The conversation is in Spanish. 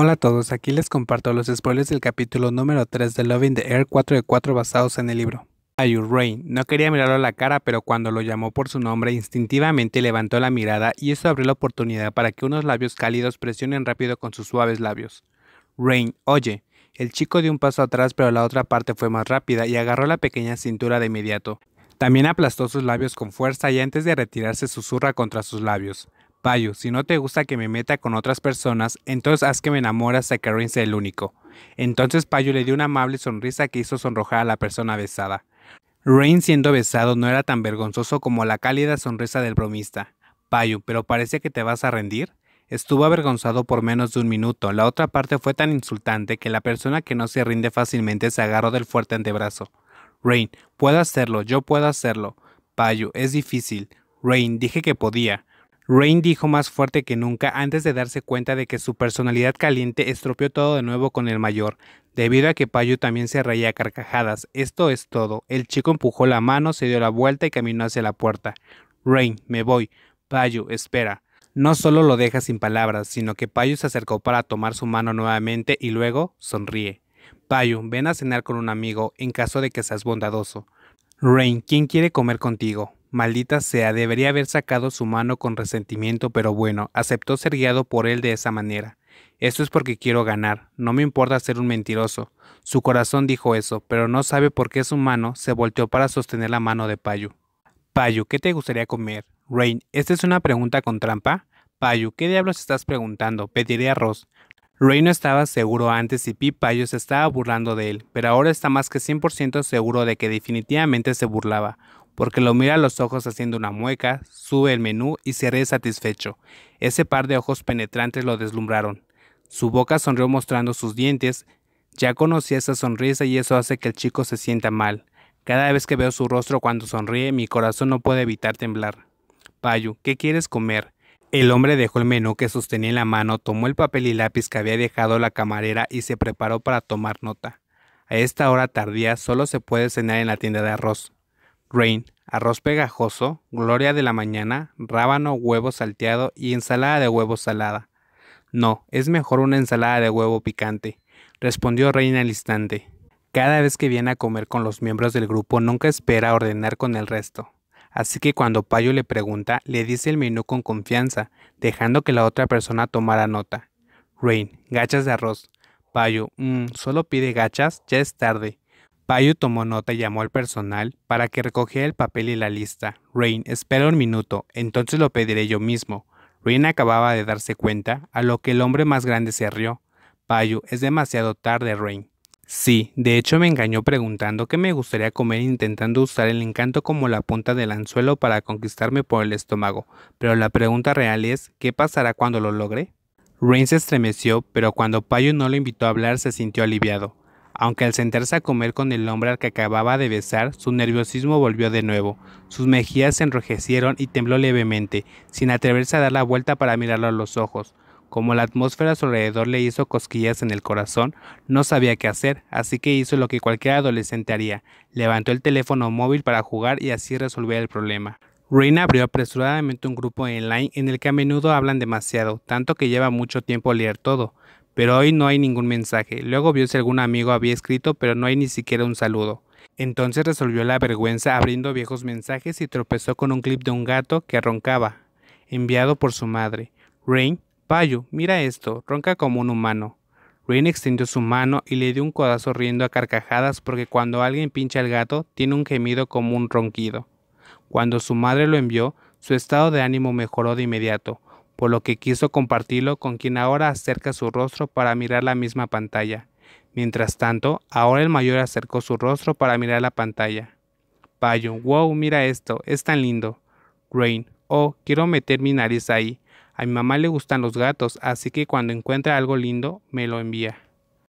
Hola a todos, aquí les comparto los spoilers del capítulo número 3 de Love in the Air 4 de 4 basados en el libro. Ayur Rain no quería mirarlo a la cara, pero cuando lo llamó por su nombre, instintivamente levantó la mirada y eso abrió la oportunidad para que unos labios cálidos presionen rápido con sus suaves labios. Rain, oye, el chico dio un paso atrás, pero la otra parte fue más rápida y agarró la pequeña cintura de inmediato. También aplastó sus labios con fuerza y antes de retirarse susurra contra sus labios. Payo, si no te gusta que me meta con otras personas, entonces haz que me enamore hasta que Rain sea el único. Entonces Payo le dio una amable sonrisa que hizo sonrojar a la persona besada. Rain siendo besado no era tan vergonzoso como la cálida sonrisa del bromista. Payo, pero parece que te vas a rendir. Estuvo avergonzado por menos de un minuto. La otra parte fue tan insultante que la persona que no se rinde fácilmente se agarró del fuerte antebrazo. Rain, puedo hacerlo, yo puedo hacerlo. Payo, es difícil. Rain, dije que podía. Rain dijo más fuerte que nunca antes de darse cuenta de que su personalidad caliente estropeó todo de nuevo con el mayor, debido a que Payu también se reía a carcajadas. Esto es todo. El chico empujó la mano, se dio la vuelta y caminó hacia la puerta. Rain, me voy. Payu, espera. No solo lo deja sin palabras, sino que Payu se acercó para tomar su mano nuevamente y luego sonríe. Payu, ven a cenar con un amigo en caso de que seas bondadoso. Rain, ¿quién quiere comer contigo? Maldita sea, debería haber sacado su mano con resentimiento, pero bueno, aceptó ser guiado por él de esa manera. Esto es porque quiero ganar, no me importa ser un mentiroso. Su corazón dijo eso, pero no sabe por qué su mano se volteó para sostener la mano de Payu. Payu, ¿qué te gustaría comer? Rain, ¿esta es una pregunta con trampa? Payu, ¿qué diablos estás preguntando? Pediré arroz. Rain no estaba seguro antes y Pi se estaba burlando de él, pero ahora está más que 100% seguro de que definitivamente se burlaba porque lo mira a los ojos haciendo una mueca, sube el menú y se ríe satisfecho. Ese par de ojos penetrantes lo deslumbraron. Su boca sonrió mostrando sus dientes. Ya conocí esa sonrisa y eso hace que el chico se sienta mal. Cada vez que veo su rostro cuando sonríe, mi corazón no puede evitar temblar. Payu, ¿qué quieres comer? El hombre dejó el menú que sostenía en la mano, tomó el papel y lápiz que había dejado la camarera y se preparó para tomar nota. A esta hora tardía solo se puede cenar en la tienda de arroz. Rain, arroz pegajoso, gloria de la mañana, rábano, huevo salteado y ensalada de huevo salada. No, es mejor una ensalada de huevo picante, respondió Rain al instante. Cada vez que viene a comer con los miembros del grupo nunca espera ordenar con el resto. Así que cuando Payo le pregunta, le dice el menú con confianza, dejando que la otra persona tomara nota. Rain, gachas de arroz. Payo, mmm, solo pide gachas, ya es tarde. Payu tomó nota y llamó al personal para que recogiera el papel y la lista. Rain, espera un minuto, entonces lo pediré yo mismo. Rain acababa de darse cuenta, a lo que el hombre más grande se rió. Payo, es demasiado tarde, Rain. Sí, de hecho me engañó preguntando qué me gustaría comer intentando usar el encanto como la punta del anzuelo para conquistarme por el estómago, pero la pregunta real es, ¿qué pasará cuando lo logre? Rain se estremeció, pero cuando Payo no lo invitó a hablar se sintió aliviado. Aunque al sentarse a comer con el hombre al que acababa de besar, su nerviosismo volvió de nuevo. Sus mejillas se enrojecieron y tembló levemente, sin atreverse a dar la vuelta para mirarlo a los ojos. Como la atmósfera a su alrededor le hizo cosquillas en el corazón, no sabía qué hacer, así que hizo lo que cualquier adolescente haría. Levantó el teléfono móvil para jugar y así resolver el problema. Reina abrió apresuradamente un grupo en line en el que a menudo hablan demasiado, tanto que lleva mucho tiempo leer todo pero hoy no hay ningún mensaje. Luego vio si algún amigo había escrito, pero no hay ni siquiera un saludo. Entonces resolvió la vergüenza abriendo viejos mensajes y tropezó con un clip de un gato que roncaba, enviado por su madre. Rain, Payo, mira esto, ronca como un humano. Rain extendió su mano y le dio un codazo riendo a carcajadas porque cuando alguien pincha al gato tiene un gemido como un ronquido. Cuando su madre lo envió, su estado de ánimo mejoró de inmediato por lo que quiso compartirlo con quien ahora acerca su rostro para mirar la misma pantalla. Mientras tanto, ahora el mayor acercó su rostro para mirar la pantalla. Payo, wow, mira esto, es tan lindo. Rain, oh, quiero meter mi nariz ahí. A mi mamá le gustan los gatos, así que cuando encuentra algo lindo, me lo envía.